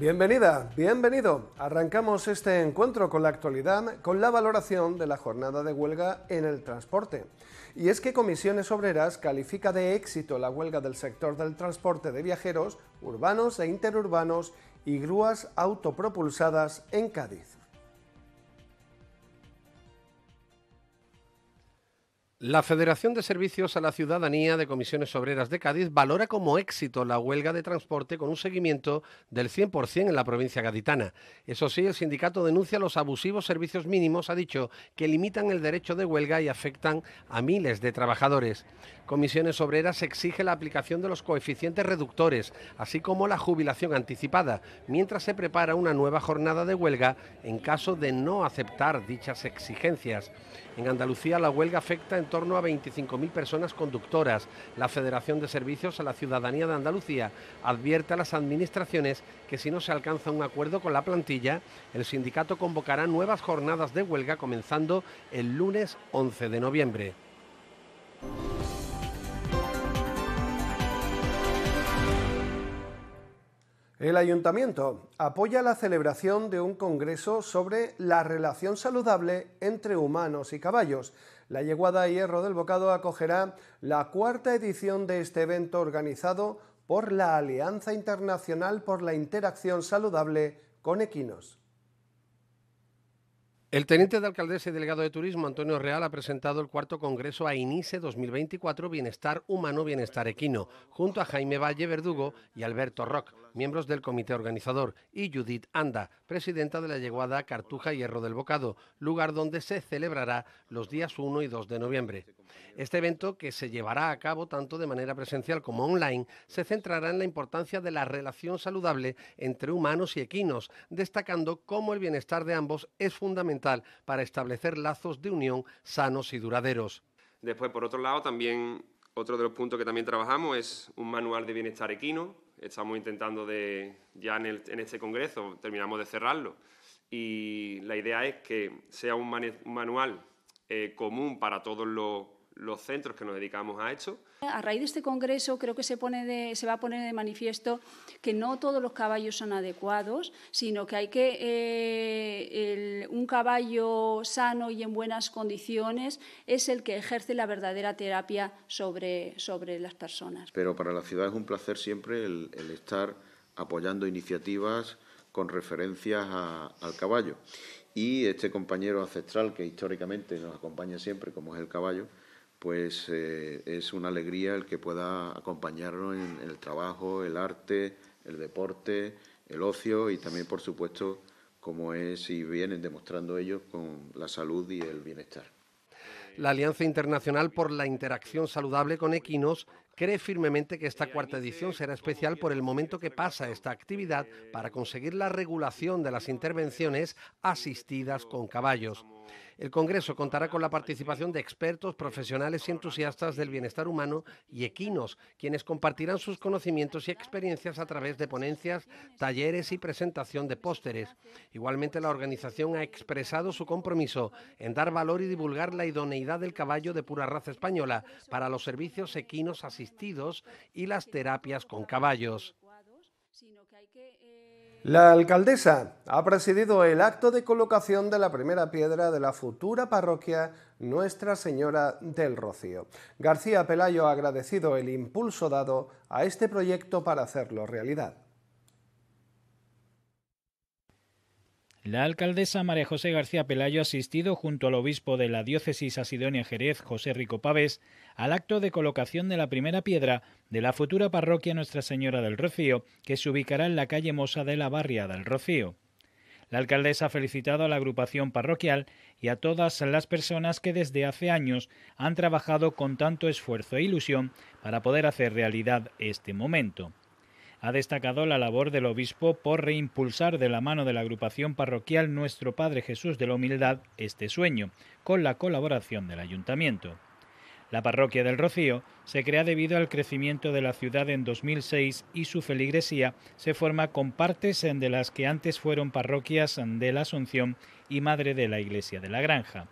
Bienvenida, bienvenido. Arrancamos este encuentro con la actualidad, con la valoración de la jornada de huelga en el transporte. Y es que Comisiones Obreras califica de éxito la huelga del sector del transporte de viajeros, urbanos e interurbanos y grúas autopropulsadas en Cádiz. La Federación de Servicios a la Ciudadanía de Comisiones Obreras de Cádiz valora como éxito la huelga de transporte con un seguimiento del 100% en la provincia gaditana. Eso sí, el sindicato denuncia los abusivos servicios mínimos, ha dicho, que limitan el derecho de huelga y afectan a miles de trabajadores. Comisiones Obreras exige la aplicación de los coeficientes reductores, así como la jubilación anticipada, mientras se prepara una nueva jornada de huelga en caso de no aceptar dichas exigencias. En Andalucía la huelga afecta en torno a 25.000 personas conductoras. La Federación de Servicios a la Ciudadanía de Andalucía advierte a las administraciones que si no se alcanza un acuerdo con la plantilla, el sindicato convocará nuevas jornadas de huelga comenzando el lunes 11 de noviembre. El ayuntamiento apoya la celebración de un congreso sobre la relación saludable entre humanos y caballos. La yeguada Hierro del Bocado acogerá la cuarta edición de este evento organizado por la Alianza Internacional por la Interacción Saludable con Equinos. El teniente de alcaldesa y delegado de turismo, Antonio Real, ha presentado el cuarto Congreso a AINICE 2024 Bienestar Humano Bienestar Equino, junto a Jaime Valle Verdugo y Alberto Rock, miembros del comité organizador, y Judith Anda, presidenta de la yeguada Cartuja Hierro del Bocado, lugar donde se celebrará los días 1 y 2 de noviembre. Este evento, que se llevará a cabo tanto de manera presencial como online, se centrará en la importancia de la relación saludable entre humanos y equinos, destacando cómo el bienestar de ambos es fundamental para establecer lazos de unión sanos y duraderos. Después, por otro lado, también otro de los puntos que también trabajamos es un manual de bienestar equino. Estamos intentando de, ya en, este congreso, terminamos de cerrarlo, y la idea es que sea un, manual eh, común para todos los los centros que nos dedicamos a esto. A raíz de este congreso creo que se, pone se va a poner de manifiesto que no todos los caballos son adecuados, sino que hay que eh, un caballo sano y en buenas condiciones es el que ejerce la verdadera terapia sobre, sobre las personas. Pero para la ciudad es un placer siempre el, estar apoyando iniciativas con referencias al caballo. Y este compañero ancestral que históricamente nos acompaña siempre, como es el caballo, pues eh, es una alegría el que pueda acompañarnos en, en, el trabajo, el arte, el deporte, el ocio y también, por supuesto, como es y vienen demostrando ellos con la salud y el bienestar. La Alianza Internacional por la Interacción Saludable con Equinos cree firmemente que esta cuarta edición será especial por el momento que pasa esta actividad para conseguir la regulación de las intervenciones asistidas con caballos. El Congreso contará con la participación de expertos, profesionales y entusiastas del bienestar humano y equinos, quienes compartirán sus conocimientos y experiencias a través de ponencias, talleres y presentación de pósteres. Igualmente, la organización ha expresado su compromiso en dar valor y divulgar la idoneidad del caballo de pura raza española para los servicios equinos asistidos y las terapias con caballos. La alcaldesa ha presidido el acto de colocación de la primera piedra de la futura parroquia Nuestra Señora del Rocío. García Pelayo ha agradecido el impulso dado a este proyecto para hacerlo realidad. La alcaldesa María José García Pelayo ha asistido junto al obispo de la diócesis Asidonia Jerez, José Rico Pavés, al acto de colocación de la primera piedra de la futura parroquia Nuestra Señora del Rocío, que se ubicará en la calle Mosa de la Barria del Rocío. La alcaldesa ha felicitado a la agrupación parroquial y a todas las personas que desde hace años han trabajado con tanto esfuerzo e ilusión para poder hacer realidad este momento ha destacado la labor del obispo por reimpulsar de la mano de la agrupación parroquial Nuestro Padre Jesús de la Humildad este sueño, con la colaboración del ayuntamiento. La parroquia del Rocío se crea debido al crecimiento de la ciudad en 2006 y su feligresía se forma con partes de las que antes fueron parroquias de la Asunción y Madre de la Iglesia de la Granja.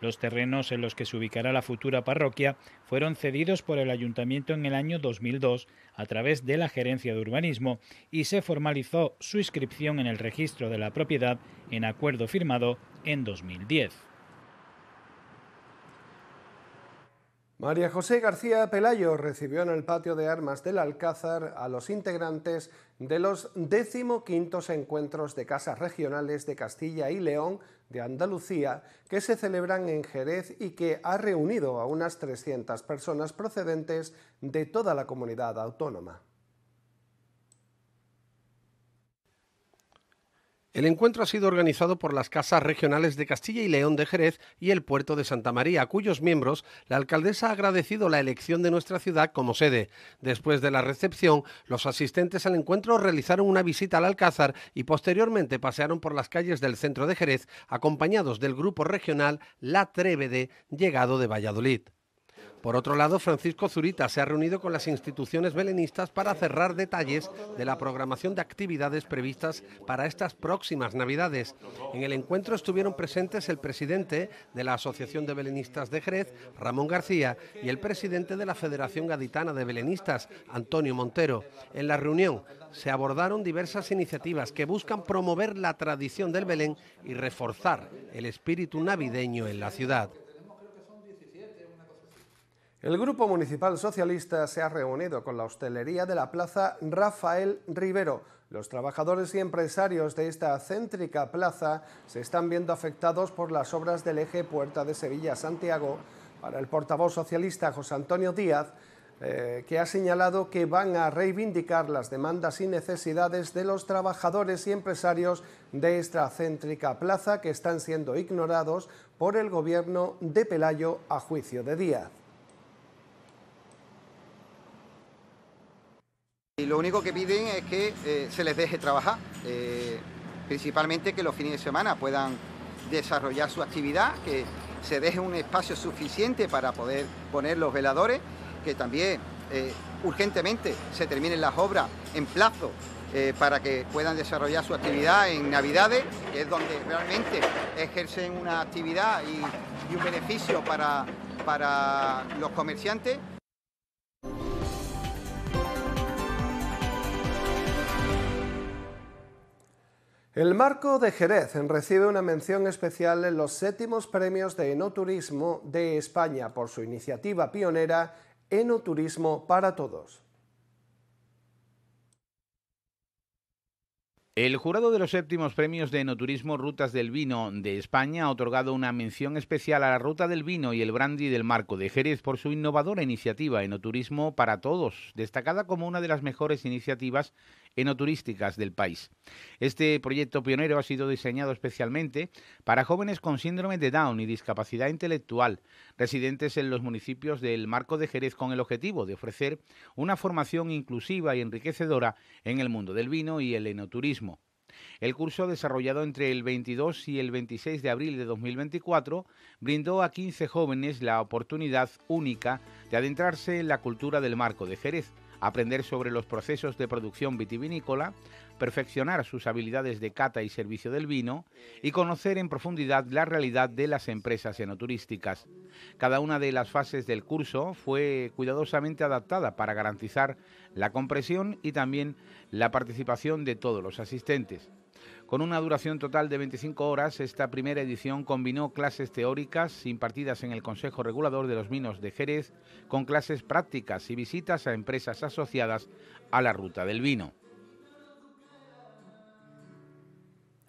Los terrenos en los que se ubicará la futura parroquia fueron cedidos por el ayuntamiento en el año 2002 a través de la Gerencia de Urbanismo y se formalizó su inscripción en el registro de la propiedad en acuerdo firmado en 2010. María José García Pelayo recibió en el patio de armas del Alcázar a los integrantes de los decimoquintos encuentros de casas regionales de Castilla y León de Andalucía que se celebran en Jerez y que ha reunido a unas 300 personas procedentes de toda la comunidad autónoma. El encuentro ha sido organizado por las casas regionales de Castilla y León de Jerez y el puerto de Santa María, cuyos miembros la alcaldesa ha agradecido la elección de nuestra ciudad como sede. Después de la recepción, los asistentes al encuentro realizaron una visita al Alcázar y posteriormente pasearon por las calles del centro de Jerez, acompañados del grupo regional La Trévede, llegado de Valladolid. Por otro lado, Francisco Zurita se ha reunido con las instituciones belenistas para cerrar detalles de la programación de actividades previstas para estas próximas Navidades. En el encuentro estuvieron presentes el presidente de la Asociación de Belenistas de Jerez, Ramón García, y el presidente de la Federación Gaditana de Belenistas, Antonio Montero. En la reunión se abordaron diversas iniciativas que buscan promover la tradición del Belén y reforzar el espíritu navideño en la ciudad. El Grupo Municipal Socialista se ha reunido con la hostelería de la Plaza Rafael Rivero. Los trabajadores y empresarios de esta céntrica plaza se están viendo afectados por las obras del eje Puerta de Sevilla-Santiago. Para el portavoz socialista José Antonio Díaz, eh, que ha señalado que van a reivindicar las demandas y necesidades de los trabajadores y empresarios de esta céntrica plaza que están siendo ignorados por el gobierno de Pelayo a juicio de Díaz. lo único que piden es que eh, se les deje trabajar, eh, principalmente que los fines de semana puedan desarrollar su actividad, que se deje un espacio suficiente para poder poner los veladores, que también eh, urgentemente se terminen las obras en plazo para que puedan desarrollar su actividad en Navidades, que es donde realmente ejercen una actividad y, y un beneficio para, para los comerciantes El marco de Jerez recibe una mención especial en los séptimos premios de Enoturismo de España por su iniciativa pionera Enoturismo para Todos. El jurado de los séptimos premios de Enoturismo Rutas del Vino de España ha otorgado una mención especial a la Ruta del Vino y el Brandy del Marco de Jerez por su innovadora iniciativa Enoturismo para Todos, destacada como una de las mejores iniciativas enoturísticas del país. Este proyecto pionero ha sido diseñado especialmente para jóvenes con síndrome de Down y discapacidad intelectual residentes en los municipios del Marco de Jerez con el objetivo de ofrecer una formación inclusiva y enriquecedora en el mundo del vino y el enoturismo. El curso, desarrollado entre el 22 y el 26 de abril de 2024, brindó a 15 jóvenes la oportunidad única de adentrarse en la cultura del marco de Jerez aprender sobre los procesos de producción vitivinícola, perfeccionar sus habilidades de cata y servicio del vino y conocer en profundidad la realidad de las empresas enoturísticas. Cada una de las fases del curso fue cuidadosamente adaptada para garantizar la compresión y también la participación de todos los asistentes. Con una duración total de 25 horas, esta primera edición combinó clases teóricas impartidas en el Consejo Regulador de los Vinos de Jerez con clases prácticas y visitas a empresas asociadas a la ruta del vino.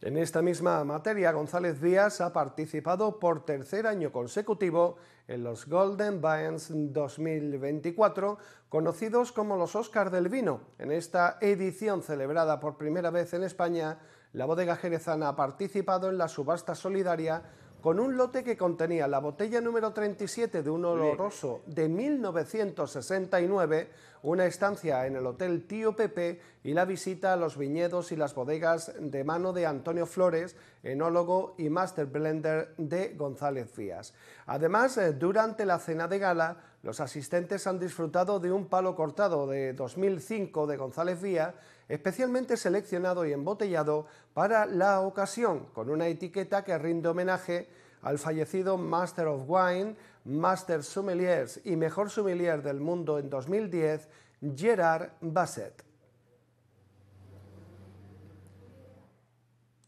En esta misma materia, González Díaz ha participado por tercer año consecutivo en los Golden Vines 2024, conocidos como los Oscars del Vino. En esta edición celebrada por primera vez en España, la bodega jerezana ha participado en la subasta solidaria con un lote que contenía la botella número 37 de un oloroso de 1969, una estancia en el Hotel Tío Pepe y la visita a los viñedos y las bodegas de mano de Antonio Flores, enólogo y master blender de González Fías. Además, eh, durante la cena de gala, los asistentes han disfrutado de un palo cortado de 2005 de González Fías especialmente seleccionado y embotellado para la ocasión, con una etiqueta que rinde homenaje al fallecido Master of Wine, Master Sommelier y Mejor Sommelier del Mundo en 2010, Gerard Bassett.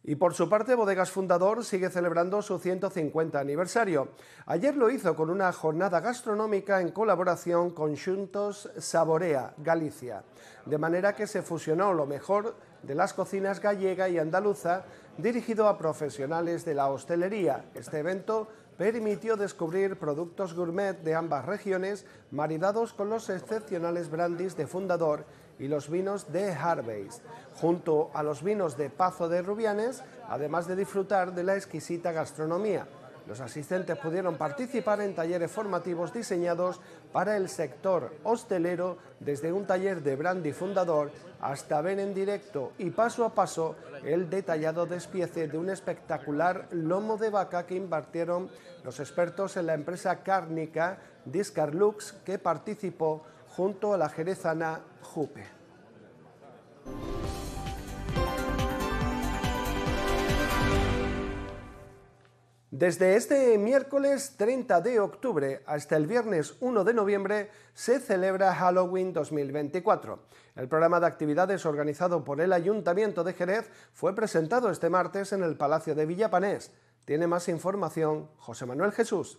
Y por su parte, Bodegas Fundador sigue celebrando su 150 aniversario. Ayer lo hizo con una jornada gastronómica en colaboración con Xuntos Saborea, Galicia, de manera que se fusionó lo mejor de las cocinas gallega y andaluza dirigido a profesionales de la hostelería. Este evento permitió descubrir productos gourmet de ambas regiones maridados con los excepcionales brandis de Fundador y los vinos de Harveys, junto a los vinos de Pazo de Rubianes, además de disfrutar de la exquisita gastronomía. Los asistentes pudieron participar en talleres formativos diseñados para el sector hostelero, desde un taller de brandy fundador hasta ver en directo y paso a paso el detallado despiece de un espectacular lomo de vaca que impartieron los expertos en la empresa cárnica Discarlux, que participó junto a la jerezana Jupe. Desde este miércoles 30 de octubre hasta el viernes 1 de noviembre se celebra Halloween 2024. El programa de actividades organizado por el Ayuntamiento de Jerez fue presentado este martes en el Palacio de Villapanés. Tiene más información José Manuel Jesús.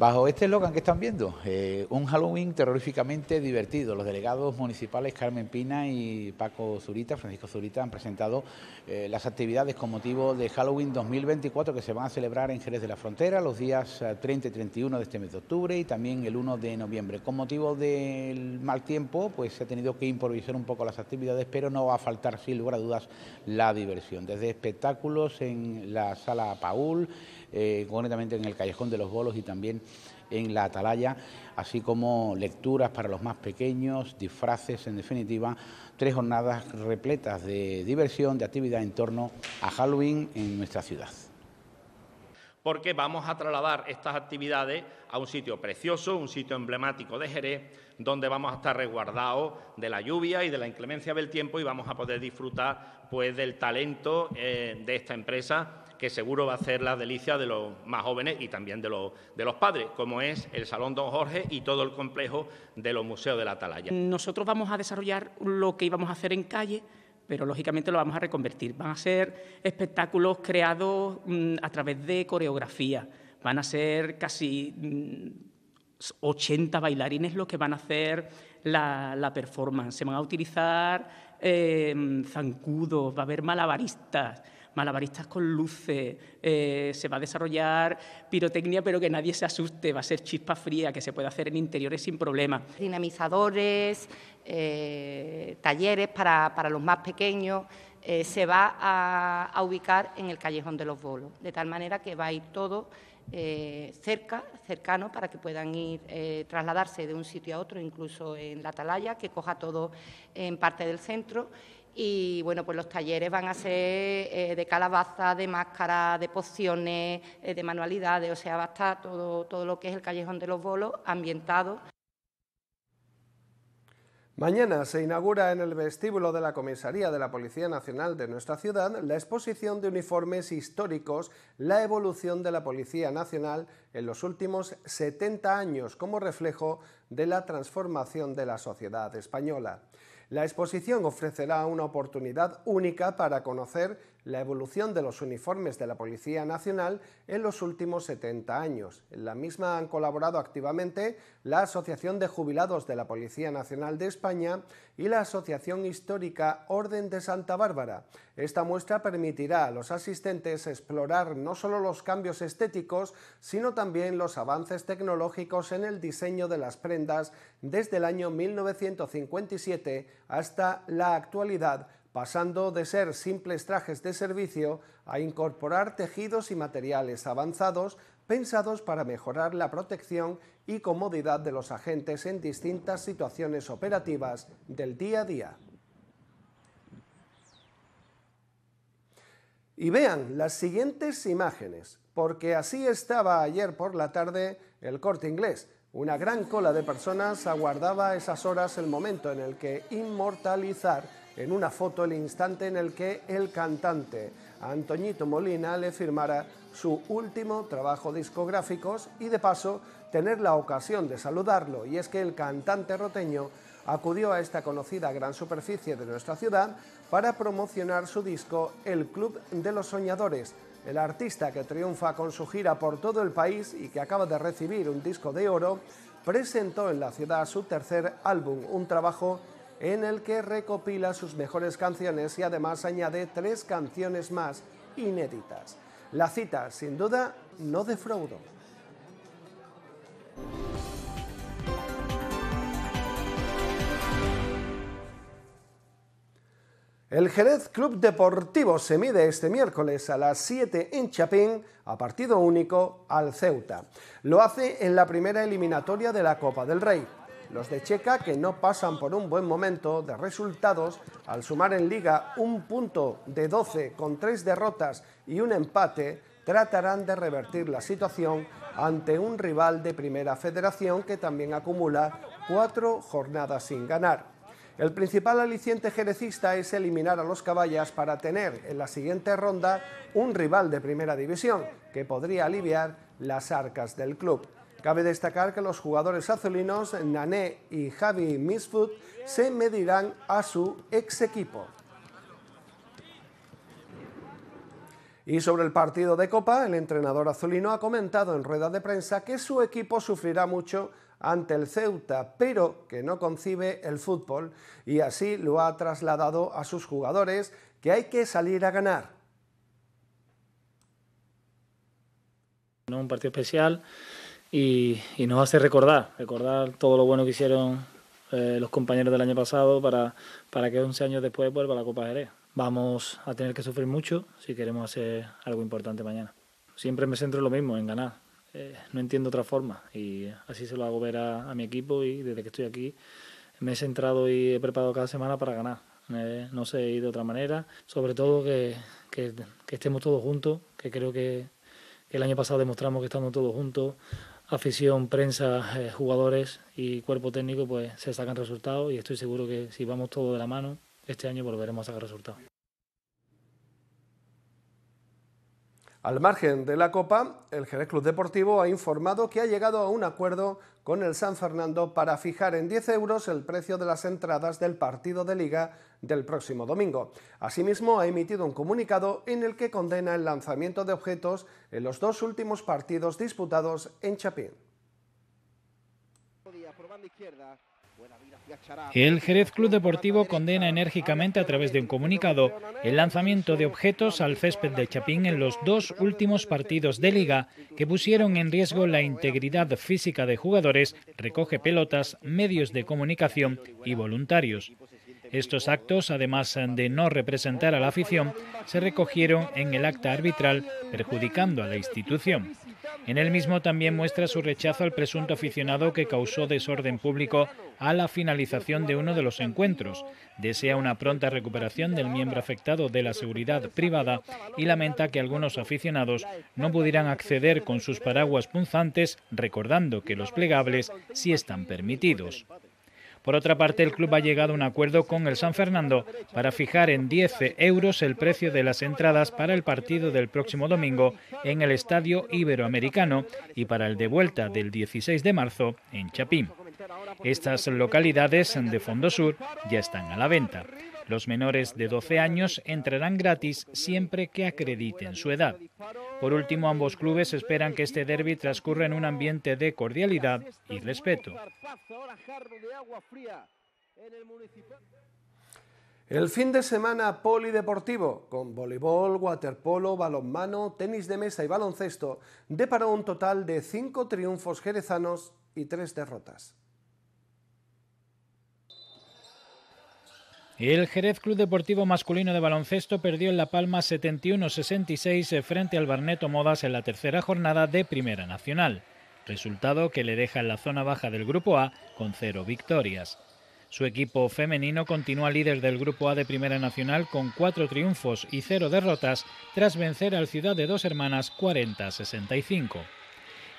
Bajo este eslogan que están viendo, eh, un Halloween terroríficamente divertido. Los delegados municipales Carmen Pina y Paco Zurita, Francisco Zurita, han presentado eh, las actividades con motivo de Halloween 2024 que se van a celebrar en Jerez de la Frontera los días 30 eh, y 31 de este mes de octubre y también el 1 de noviembre. Con motivo del mal tiempo, pues se ha tenido que improvisar un poco las actividades, pero no va a faltar, sin lugar a dudas, la diversión. Desde espectáculos en la sala Paul, eh, concretamente en el Callejón de los Bolos y también en la Atalaya, así como lecturas para los más pequeños, disfraces, en definitiva, tres jornadas repletas de diversión, de actividad en torno a Halloween en nuestra ciudad porque vamos a trasladar estas actividades a un sitio precioso, un sitio emblemático de Jerez, donde vamos a estar resguardados de la lluvia y de la inclemencia del tiempo y vamos a poder disfrutar pues, del talento eh, de esta empresa que seguro va a ser la delicia de los más jóvenes y también de los, padres, como es el Salón Don Jorge y todo el complejo de los museos de la Atalaya. Nosotros vamos a desarrollar lo que íbamos a hacer en calle, pero lógicamente lo vamos a reconvertir. Van a ser espectáculos creados mm, a través de coreografía, van a ser casi 80 mm, bailarines los que van a hacer la, performance. Se van a utilizar eh, zancudos, va a haber malabaristas malabaristas con luces, eh, se va a desarrollar pirotecnia, pero que nadie se asuste, va a ser chispa fría, que se puede hacer en interiores sin problema. Dinamizadores, eh, talleres para, los más pequeños. Eh, se va a, ubicar en el callejón de los bolos, de tal manera que va a ir todo cerca, cercano, para que puedan ir, trasladarse de un sitio a otro, incluso en la atalaya, que coja todo en parte del centro y bueno, pues los talleres van a ser eh, de calabaza, de máscara, de pociones, eh, de manualidades, o sea, va a estar todo, todo lo que es el Callejón de los Bolos ambientado. Mañana se inaugura en el vestíbulo de la Comisaría de la Policía Nacional de nuestra ciudad la exposición de uniformes históricos, la evolución de la Policía Nacional en los últimos 70 años como reflejo de la transformación de la sociedad española. La exposición ofrecerá una oportunidad única para conocer la evolución de los uniformes de la Policía Nacional en los últimos 70 años. En la misma han colaborado activamente la Asociación de Jubilados de la Policía Nacional de España y la Asociación Histórica Orden de Santa Bárbara. Esta muestra permitirá a los asistentes explorar no solo los cambios estéticos, sino también los avances tecnológicos en el diseño de las prendas desde el año 1957 hasta la actualidad pasando de ser simples trajes de servicio a incorporar tejidos y materiales avanzados pensados para mejorar la protección y comodidad de los agentes en distintas situaciones operativas del día a día. Y vean las siguientes imágenes, porque así estaba ayer por la tarde el corte inglés. Una gran cola de personas aguardaba esas horas el momento en el que inmortalizar en una foto el instante en el que el cantante Antoñito Molina le firmara su último trabajo discográfico y de paso tener la ocasión de saludarlo. Y es que el cantante roteño acudió a esta conocida gran superficie de nuestra ciudad para promocionar su disco El Club de los Soñadores. El artista que triunfa con su gira por todo el país y que acaba de recibir un disco de oro, presentó en la ciudad su tercer álbum, un trabajo en el que recopila sus mejores canciones y además añade tres canciones más inéditas. La cita, sin duda, no defraudó. El Jerez Club Deportivo se mide este miércoles a las 7 en Chapín a partido único al Ceuta. Lo hace en la primera eliminatoria de la Copa del Rey. Los de Checa que no pasan por un buen momento de resultados al sumar en liga un punto de 12 con tres derrotas y un empate tratarán de revertir la situación ante un rival de primera federación que también acumula cuatro jornadas sin ganar. El principal aliciente jerezista es eliminar a los caballas para tener en la siguiente ronda un rival de primera división que podría aliviar las arcas del club. Cabe destacar que los jugadores azulinos Nané y Javi Misfut se medirán a su ex equipo. Y sobre el partido de Copa, el entrenador azulino ha comentado en rueda de prensa que su equipo sufrirá mucho ante el Ceuta, pero que no concibe el fútbol y así lo ha trasladado a sus jugadores que hay que salir a ganar. No un partido especial, y, nos hace recordar, recordar todo lo bueno que hicieron eh, los compañeros del año pasado para, para que 11 años después vuelva la Copa Jerez. Vamos a tener que sufrir mucho si queremos hacer algo importante mañana. Siempre me centro en lo mismo, en ganar. Eh, no entiendo otra forma y así se lo hago ver a, mi equipo y desde que estoy aquí me he centrado y he preparado cada semana para ganar. Eh, no sé ir de otra manera, sobre todo que, que, estemos todos juntos, que creo que, el año pasado demostramos que estamos todos juntos afición, prensa, eh, jugadores y cuerpo técnico, pues se sacan resultados y estoy seguro que si vamos todos de la mano, este año volveremos a sacar resultados. Al margen de la Copa, el Jerez Club Deportivo ha informado que ha llegado a un acuerdo con el San Fernando para fijar en 10 euros el precio de las entradas del partido de liga del próximo domingo. Asimismo, ha emitido un comunicado en el que condena el lanzamiento de objetos en los dos últimos partidos disputados en Chapín. El Jerez Club Deportivo condena enérgicamente a través de un comunicado el lanzamiento de objetos al césped de Chapín en los dos últimos partidos de liga que pusieron en riesgo la integridad física de jugadores, recoge pelotas, medios de comunicación y voluntarios. Estos actos, además de no representar a la afición, se recogieron en el acta arbitral, perjudicando a la institución. En él mismo también muestra su rechazo al presunto aficionado que causó desorden público a la finalización de uno de los encuentros. Desea una pronta recuperación del miembro afectado de la seguridad privada y lamenta que algunos aficionados no pudieran acceder con sus paraguas punzantes, recordando que los plegables sí están permitidos. Por otra parte, el club ha llegado a un acuerdo con el San Fernando para fijar en 10 euros el precio de las entradas para el partido del próximo domingo en el Estadio Iberoamericano y para el de vuelta del 16 de marzo en Chapín. Estas localidades de Fondo Sur ya están a la venta. Los menores de 12 años entrarán gratis siempre que acrediten su edad. Por último, ambos clubes esperan que este derby transcurra en un ambiente de cordialidad y respeto. El fin de semana polideportivo, con voleibol, waterpolo, balonmano, tenis de mesa y baloncesto, deparó un total de cinco triunfos jerezanos y tres derrotas. El Jerez Club Deportivo Masculino de Baloncesto perdió en La Palma 71-66 eh, frente al Barneto Modas en la tercera jornada de Primera Nacional, resultado que le deja en la zona baja del Grupo A con cero victorias. Su equipo femenino continúa líder del Grupo A de Primera Nacional con cuatro triunfos y cero derrotas tras vencer al Ciudad de Dos Hermanas 40-65.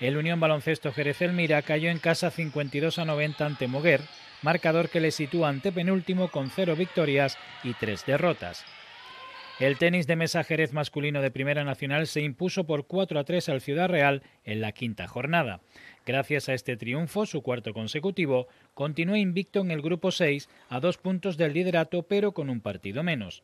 El Unión Baloncesto Jerez Elmira cayó en casa 52 a 90 ante Moguer, marcador que le sitúa ante penúltimo con cero victorias y tres derrotas. El tenis de mesa Jerez masculino de Primera Nacional se impuso por 4 a 3 al Ciudad Real en la quinta jornada. Gracias a este triunfo, su cuarto consecutivo, continúa invicto en el grupo 6 a dos puntos del liderato pero con un partido menos.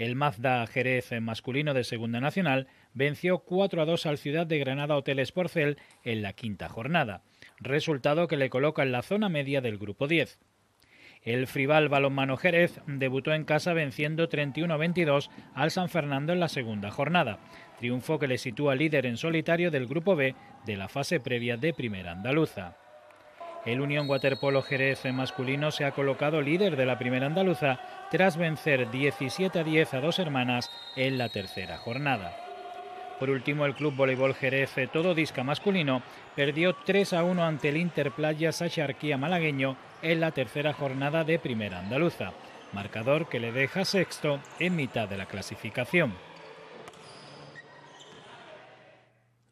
El Mazda Jerez masculino de Segunda Nacional venció 4 a 2 al Ciudad de Granada Hotel Esporcel en la quinta jornada, resultado que le coloca en la zona media del grupo 10. El frival Balonmano Jerez debutó en casa venciendo 31-22 al San Fernando en la segunda jornada, triunfo que le sitúa líder en solitario del grupo B de la fase previa de Primera Andaluza. El Unión Waterpolo Jerez masculino se ha colocado líder de la primera andaluza tras vencer 17 a 10 a dos hermanas en la tercera jornada. Por último, el Club Voleibol Jerez Todo Disca masculino perdió 3 a 1 ante el Interplaya Sacharquía malagueño en la tercera jornada de primera andaluza, marcador que le deja sexto en mitad de la clasificación.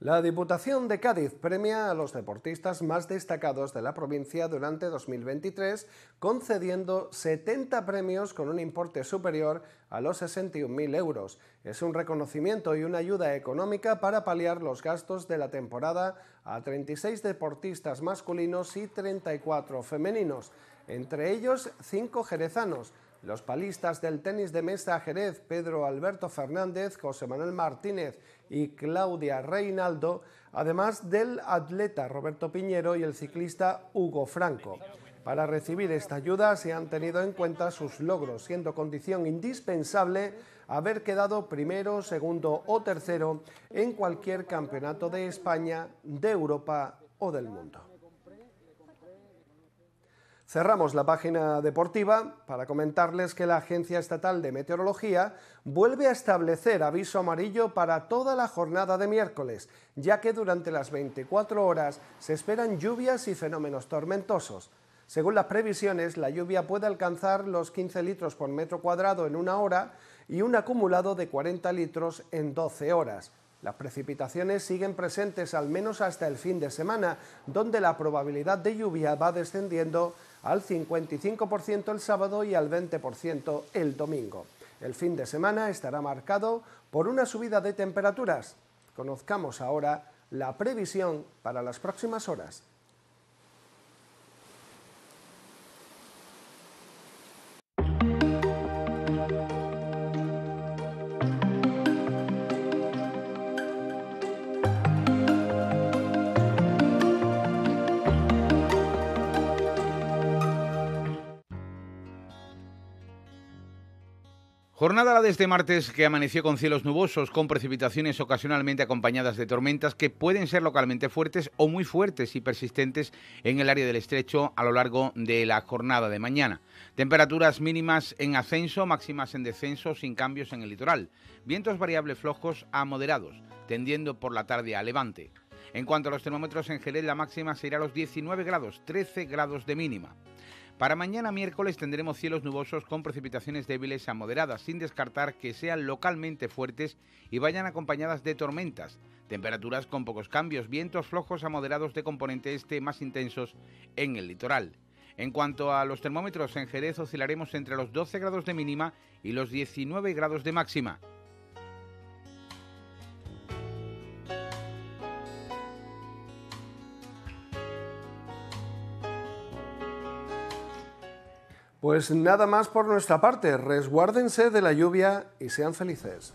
La Diputación de Cádiz premia a los deportistas más destacados de la provincia durante 2023, concediendo 70 premios con un importe superior a los 61.000 euros. Es un reconocimiento y una ayuda económica para paliar los gastos de la temporada a 36 deportistas masculinos y 34 femeninos, entre ellos 5 jerezanos, los palistas del tenis de mesa Jerez, Pedro Alberto Fernández, José Manuel Martínez y Claudia Reinaldo, además del atleta Roberto Piñero y el ciclista Hugo Franco. Para recibir esta ayuda se han tenido en cuenta sus logros, siendo condición indispensable haber quedado primero, segundo o tercero en cualquier campeonato de España, de Europa o del mundo. Cerramos la página deportiva para comentarles que la Agencia Estatal de Meteorología vuelve a establecer aviso amarillo para toda la jornada de miércoles, ya que durante las 24 horas se esperan lluvias y fenómenos tormentosos. Según las previsiones, la lluvia puede alcanzar los 15 litros por metro cuadrado en una hora y un acumulado de 40 litros en 12 horas. Las precipitaciones siguen presentes al menos hasta el fin de semana, donde la probabilidad de lluvia va descendiendo al 55% el sábado y al 20% el domingo. El fin de semana estará marcado por una subida de temperaturas. Conozcamos ahora la previsión para las próximas horas. Jornada de este martes que amaneció con cielos nubosos, con precipitaciones ocasionalmente acompañadas de tormentas que pueden ser localmente fuertes o muy fuertes y persistentes en el área del estrecho a lo largo de la jornada de mañana. Temperaturas mínimas en ascenso, máximas en descenso, sin cambios en el litoral. Vientos variables flojos a moderados, tendiendo por la tarde a levante. En cuanto a los termómetros en Jerez, la máxima será a los 19 grados, 13 grados de mínima. Para mañana miércoles tendremos cielos nubosos con precipitaciones débiles a moderadas, sin descartar que sean localmente fuertes y vayan acompañadas de tormentas. Temperaturas con pocos cambios, vientos flojos a moderados de componente este más intensos en el litoral. En cuanto a los termómetros, en Jerez oscilaremos entre los 12 grados de mínima y los 19 grados de máxima. Pues nada más por nuestra parte, resguárdense de la lluvia y sean felices.